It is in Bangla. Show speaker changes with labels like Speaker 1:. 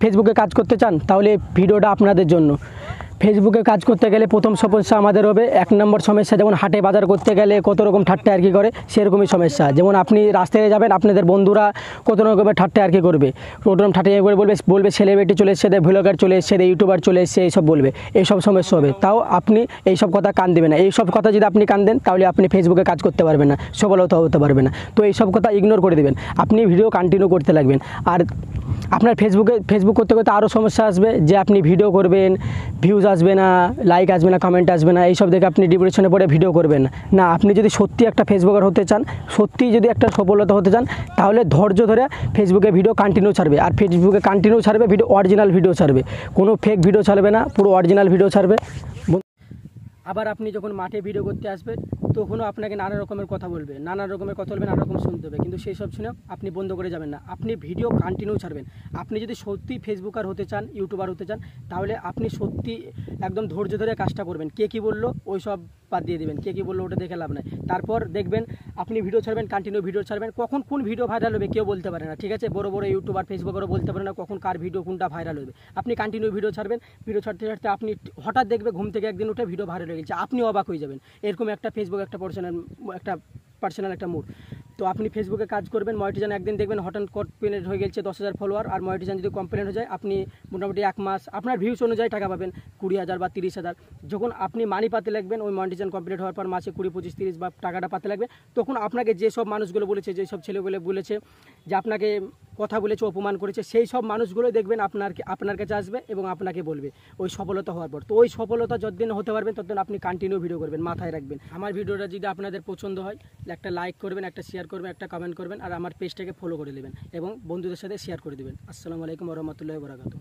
Speaker 1: ফেসবুকে কাজ করতে চান তাহলে ভিডিওটা আপনাদের জন্য ফেসবুকে কাজ করতে গেলে প্রথম সমস্যা আমাদের হবে এক নম্বর সমস্যা যেমন হাটে বাজার করতে গেলে কত রকম ঠাট্টা আর কি করে সেরকমই সমস্যা যেমন আপনি রাস্তায় যাবেন আপনাদের বন্ধুরা কত রকমের ঠাট্টা আর কি করবে কত রকম ঠাট্টা করে বলবে বলবে সেলিব্রিটি চলে এসছে ভ্লগার চলে এসছে ইউটিউবার চলে এসছে এইসব বলবে এইসব সমস্যা হবে তাও আপনি এইসব কথা কান দেবেন না এইসব কথা যদি আপনি কান দেন তাহলে আপনি ফেসবুকে কাজ করতে পারবেন না সফলতা হতে পারবে না তো এইসব কথা ইগনোর করে দেবেন আপনি ভিডিও কন্টিনিউ করতে লাগবেন আর আপনার ফেসবুকে ফেসবুক করতে করতে আরও সমস্যা আসবে যে আপনি ভিডিও করবেন ভিউজ আসবে না লাইক আসবে না কমেন্ট আসবে না এইসব দেখে আপনি ডিপ্রেশনে পড়ে ভিডিও করবেন না আপনি যদি সত্যি একটা ফেসবুকার হতে চান সত্যি যদি একটা সফলতা হতে চান তাহলে ধৈর্য ধরে ফেসবুকে ভিডিও কন্টিনিউ ছাড়বে আর ফেসবুকে কন্টিনিউ ছাড়বে ভিডিও অরিজিনাল ভিডিও ছাড়বে কোনো ফেক ভিডিও ছাড়বে না পুরো অরিজিনাল ভিডিও ছাড়বে আবার আপনি যখন মাঠে ভিডিও করতে আসবেন তখনও আপনাকে নানা রকমের কথা বলবে নানা রকমের কথা বলবে নানা রকম শুনতে হবে কিন্তু সেই সব শুনে আপনি বন্ধ করে যাবেন না আপনি ভিডিও কন্টিনিউ ছাড়বেন আপনি যদি সত্যি ফেসবুকার হতে চান ইউটিউবার হতে চান তাহলে আপনি সত্যি একদম ধৈর্য ধরে কাজটা করবেন কে কী বললো ওই সব বাদ দিয়ে দেবেন কে কী বললো ওটা দেখে লাভ নাই তারপর দেখবেন আপনি ভিডিও ছাড়বেন কন্টিনিউ ভিডিও ছাড়বেন কখন কোন ভিডিও ভাইরাল হবে কেউ বলতে পারে না ঠিক আছে বড় বড় ইউটিউবার ফেসবুকেরও বলতে পারে না কখন কার ভিডিও কোনটা ভাইরাল হবে আপনি কন্টিনিউ ভিডিও ছাড়বেন ভিডিও ছাড়তে ছাড়তে আপনি হঠাৎ দেখবে ঘুম থেকে একদিন উঠে ভিডিও ভাইরাল হয়ে গেছে আপনি অবাক হয়ে যাবেন এরকম একটা ফেসবুক একটা পার্সোনাল একটা পার্সোনাল একটা মুড তো আপনি ফেসবুকে কাজ করবেন ময়টিজান একদিন দেখবেন হঠাৎ কমপ্লেন হয়ে গেছে দশ হাজার ফলোয়ার আর ময়টিজান যদি কমপ্লেন হয়ে যায় আপনি মোটামুটি এক মাস আপনার ভিউস অনুযায়ী টাকা পাবেন কুড়ি হাজার বা তিরিশ হাজার যখন আপনি মানি পাতে লাগবেন ওই ময়টিজান কমপ্লিট হওয়ার পর মাসে কুড়ি পঁচিশ তিরিশ বা টাকাটা পাতে লাগবে তখন আপনাকে যেসব মানুষগুলো বলেছে যেসব ছেলেগুলো বলেছে যে আপনাকে কথা বলেছে অপমান করেছে সেই সব মানুষগুলো দেখবেন আপনার আপনার কাছে আসবে এবং আপনাকে বলবে ওই সফলতা হওয়ার পর তো ওই সফলতা যতদিন হতে পারবেন ততদিন আপনি কন্টিনিউ ভিডিও করবেন মাথায় রাখবেন আমার ভিডিওটা যদি আপনাদের পছন্দ হয় একটা লাইক করবেন একটা শেয়ার করবেন একটা কমেন্ট করবেন আর আমার পেজটাকে ফলো করে নেবেন এবং বন্ধুদের সাথে শেয়ার করে দেবেন আসসালামু আলাইকুম রহমতুল্লাহ বরাকাতু